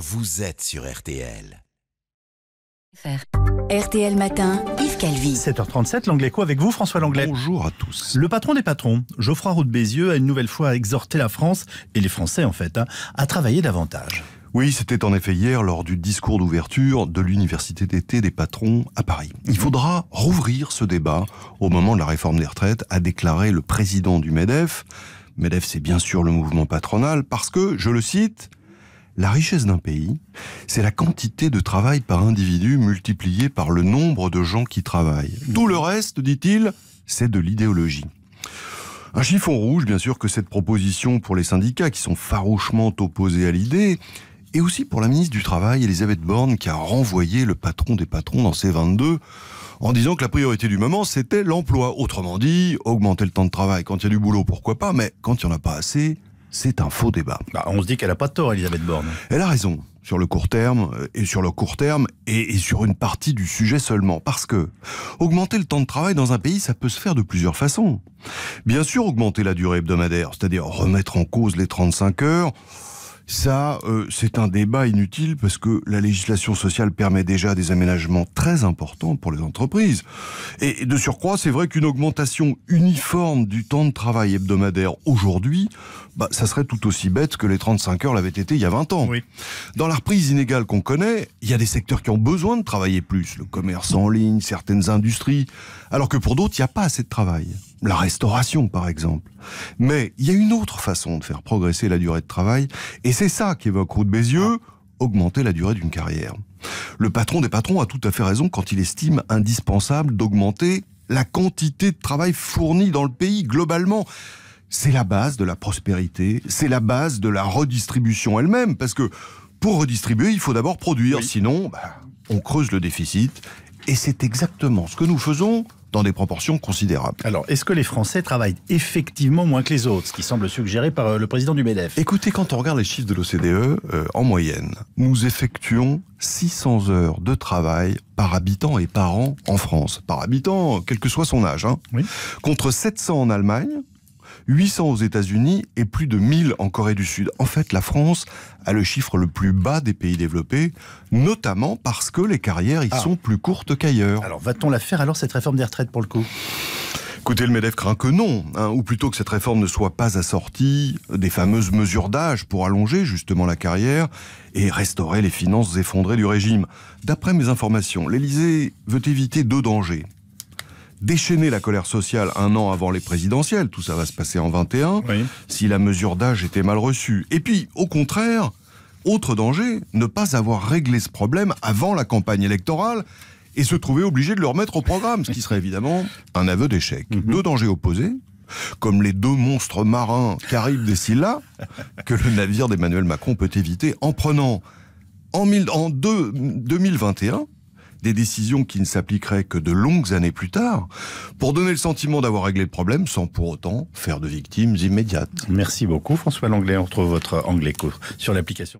Vous êtes sur RTL. RTL Matin, Yves Calvi. 7h37, l'anglais quoi avec vous, François Langlais Bonjour à tous. Le patron des patrons, Geoffroy Roux Bézieux, a une nouvelle fois exhorté la France, et les Français en fait, hein, à travailler davantage. Oui, c'était en effet hier lors du discours d'ouverture de l'Université d'été des patrons à Paris. Il faudra rouvrir ce débat au moment de la réforme des retraites, a déclaré le président du MEDEF. MEDEF, c'est bien sûr le mouvement patronal, parce que, je le cite, la richesse d'un pays, c'est la quantité de travail par individu multipliée par le nombre de gens qui travaillent. Tout le reste, dit-il, c'est de l'idéologie. Un chiffon rouge, bien sûr, que cette proposition pour les syndicats qui sont farouchement opposés à l'idée, et aussi pour la ministre du Travail, Elisabeth Borne, qui a renvoyé le patron des patrons dans ses 22 en disant que la priorité du moment, c'était l'emploi. Autrement dit, augmenter le temps de travail quand il y a du boulot, pourquoi pas, mais quand il n'y en a pas assez, c'est un faux débat. Bah, on se dit qu'elle n'a pas tort, Elisabeth Borne. Elle a raison sur le court terme et sur le court terme et, et, sur une partie du sujet seulement parce que augmenter le temps de travail dans un pays ça peut se faire de plusieurs façons. Bien sûr augmenter la durée hebdomadaire, c'est-à-dire remettre en cause les 35 heures, ça, euh, c'est un débat inutile parce que la législation sociale permet déjà des aménagements très importants pour les entreprises. Et, de surcroît, c'est vrai qu'une augmentation uniforme du temps de travail hebdomadaire aujourd'hui, bah, ça serait tout aussi bête que les 35 heures l'avaient été il y a 20 ans. Dans la reprise inégale qu'on connaît, il y a des secteurs qui ont besoin de travailler plus, le commerce en ligne, certaines industries, alors que pour d'autres, il n'y a pas assez de travail la restauration par exemple. Mais il y a une autre façon de faire progresser la durée de travail, et c'est ça qu'évoque Roux de Bézieux, augmenter la durée d'une carrière. Le patron des patrons a tout à fait raison quand il estime indispensable d'augmenter la quantité de travail fournie dans le pays globalement. C'est la base de la prospérité, c'est la base de la redistribution elle-même, parce que pour redistribuer, il faut d'abord produire, sinon bah, on creuse le déficit, et c'est exactement ce que nous faisons dans des proportions considérables. Alors, est-ce que les Français travaillent effectivement moins que les autres, ce qui semble suggéré par euh, le président du MEDEF Écoutez, quand on regarde les chiffres de l'OCDE, euh, en moyenne, nous effectuons 600 heures de travail par habitant et par an en France. Par habitant, quel que soit son âge. Hein. Oui. Contre 700 en Allemagne, 800 aux États-Unis et plus de 1000 en Corée du Sud. En fait, la France a le chiffre le plus bas des pays développés, notamment parce que les carrières y ah. sont plus courtes qu'ailleurs. Alors va-t-on la faire alors cette réforme des retraites pour le coup Écoutez, le MEDEF craint que non, hein, ou plutôt que cette réforme ne soit pas assortie des fameuses mesures d'âge pour allonger justement la carrière et restaurer les finances effondrées du régime. D'après mes informations, l'Elysée veut éviter deux dangers déchaîner la colère sociale un an avant les présidentielles, tout ça va se passer en 21, si la mesure d'âge était mal reçue. Et puis, au contraire, autre danger, ne pas avoir réglé ce problème avant la campagne électorale et se trouver obligé de le remettre au programme, ce qui serait évidemment un aveu d'échec. Mhm. Deux dangers opposés, comme les deux monstres marins arrivent des là, que le navire d'Emmanuel Macron peut éviter en prenant en, 2021 des décisions qui ne s'appliqueraient que de longues années plus tard, pour donner le sentiment d'avoir réglé le problème sans pour autant faire de victimes immédiates. Merci beaucoup François Langlais. On retrouve votre anglais court sur l'application.